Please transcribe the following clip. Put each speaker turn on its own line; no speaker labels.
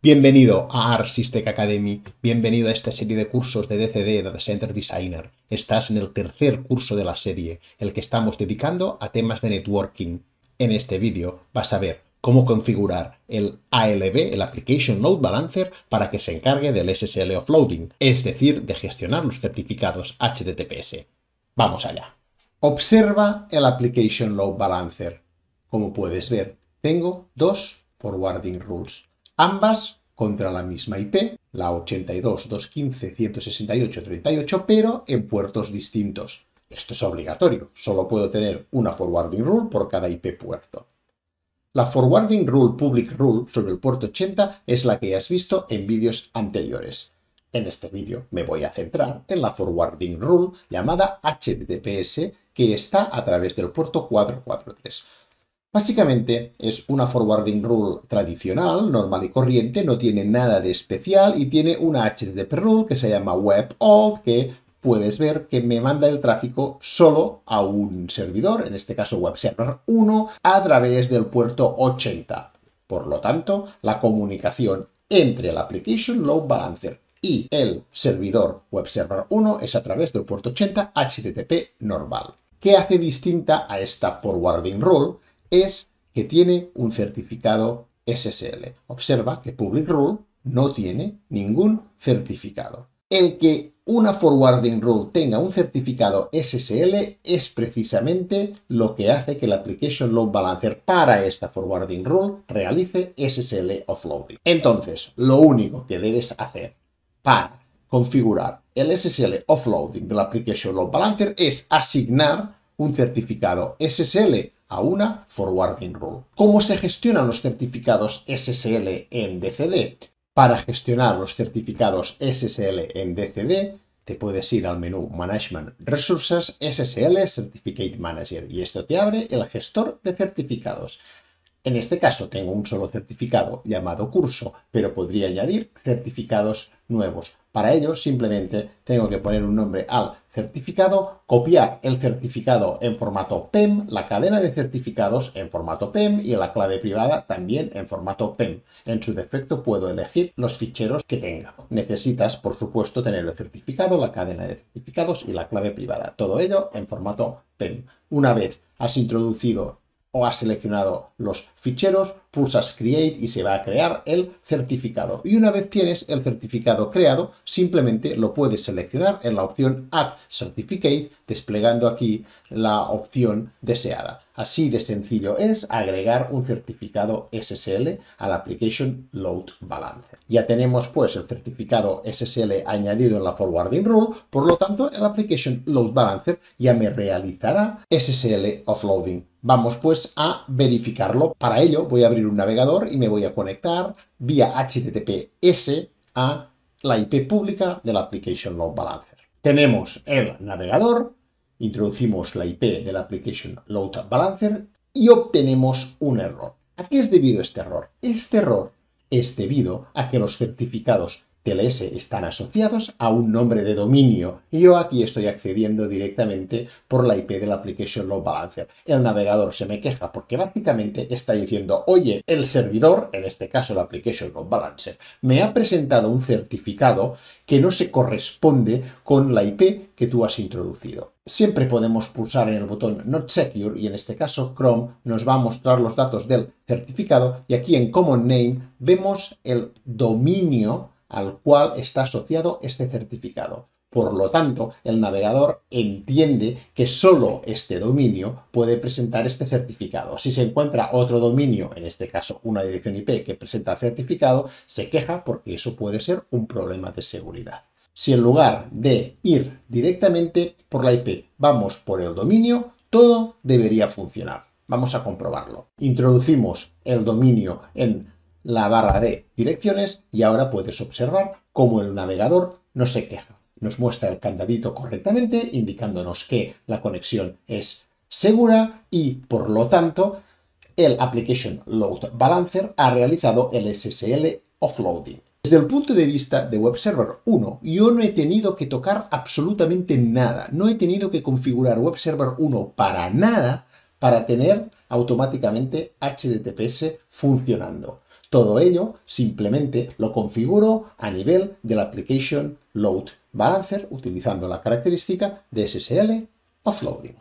Bienvenido a Arsystech Academy, bienvenido a esta serie de cursos de DCD, de Center Designer. Estás en el tercer curso de la serie, el que estamos dedicando a temas de networking. En este vídeo vas a ver cómo configurar el ALB, el Application Load Balancer, para que se encargue del SSL offloading, es decir, de gestionar los certificados HTTPS. Vamos allá. Observa el Application Load Balancer. Como puedes ver, tengo dos forwarding rules ambas contra la misma IP, la 82.215.168.38, pero en puertos distintos. Esto es obligatorio, solo puedo tener una forwarding rule por cada IP puerto. La forwarding rule public rule sobre el puerto 80 es la que has visto en vídeos anteriores. En este vídeo me voy a centrar en la forwarding rule llamada HTTPS que está a través del puerto 443. Básicamente es una forwarding rule tradicional, normal y corriente, no tiene nada de especial y tiene una HTTP rule que se llama WebAlt que puedes ver que me manda el tráfico solo a un servidor, en este caso web server 1, a través del puerto 80. Por lo tanto, la comunicación entre el application load balancer y el servidor web server 1 es a través del puerto 80 HTTP normal. ¿Qué hace distinta a esta forwarding rule? es que tiene un certificado SSL. Observa que Public Rule no tiene ningún certificado. El que una forwarding rule tenga un certificado SSL es precisamente lo que hace que la Application Load Balancer para esta forwarding rule realice SSL offloading. Entonces, lo único que debes hacer para configurar el SSL offloading de la Application Load Balancer es asignar un certificado SSL a una forwarding rule. ¿Cómo se gestionan los certificados SSL en DCD? Para gestionar los certificados SSL en DCD, te puedes ir al menú Management Resources SSL Certificate Manager y esto te abre el gestor de certificados. En este caso tengo un solo certificado llamado curso, pero podría añadir certificados nuevos. Para ello simplemente tengo que poner un nombre al certificado, copiar el certificado en formato PEM, la cadena de certificados en formato PEM y la clave privada también en formato PEM. En su defecto puedo elegir los ficheros que tenga. Necesitas, por supuesto, tener el certificado, la cadena de certificados y la clave privada. Todo ello en formato PEM. Una vez has introducido o seleccionado los ficheros pulsas Create y se va a crear el certificado. Y una vez tienes el certificado creado, simplemente lo puedes seleccionar en la opción Add Certificate, desplegando aquí la opción deseada. Así de sencillo es agregar un certificado SSL al Application Load Balancer. Ya tenemos pues el certificado SSL añadido en la Forwarding Rule, por lo tanto el Application Load Balancer ya me realizará SSL Offloading. Vamos pues a verificarlo. Para ello voy a abrir un navegador y me voy a conectar vía HTTPS a la IP pública del Application Load Balancer. Tenemos el navegador, introducimos la IP de la Application Load Balancer y obtenemos un error. ¿A qué es debido este error? Este error es debido a que los certificados están asociados a un nombre de dominio. Y yo aquí estoy accediendo directamente por la IP del Application Load Balancer. El navegador se me queja porque básicamente está diciendo, oye, el servidor, en este caso el Application Load Balancer, me ha presentado un certificado que no se corresponde con la IP que tú has introducido. Siempre podemos pulsar en el botón Not Secure y en este caso Chrome nos va a mostrar los datos del certificado y aquí en Common Name vemos el dominio al cual está asociado este certificado. Por lo tanto, el navegador entiende que solo este dominio puede presentar este certificado. Si se encuentra otro dominio, en este caso una dirección IP que presenta certificado, se queja porque eso puede ser un problema de seguridad. Si en lugar de ir directamente por la IP vamos por el dominio, todo debería funcionar. Vamos a comprobarlo. Introducimos el dominio en la barra de direcciones y ahora puedes observar cómo el navegador no se queja. Nos muestra el candadito correctamente, indicándonos que la conexión es segura y, por lo tanto, el Application Load Balancer ha realizado el SSL offloading. Desde el punto de vista de Web Server 1, yo no he tenido que tocar absolutamente nada. No he tenido que configurar Web Server 1 para nada para tener automáticamente HTTPS funcionando. Todo ello simplemente lo configuro a nivel del Application Load Balancer utilizando la característica de SSL Offloading.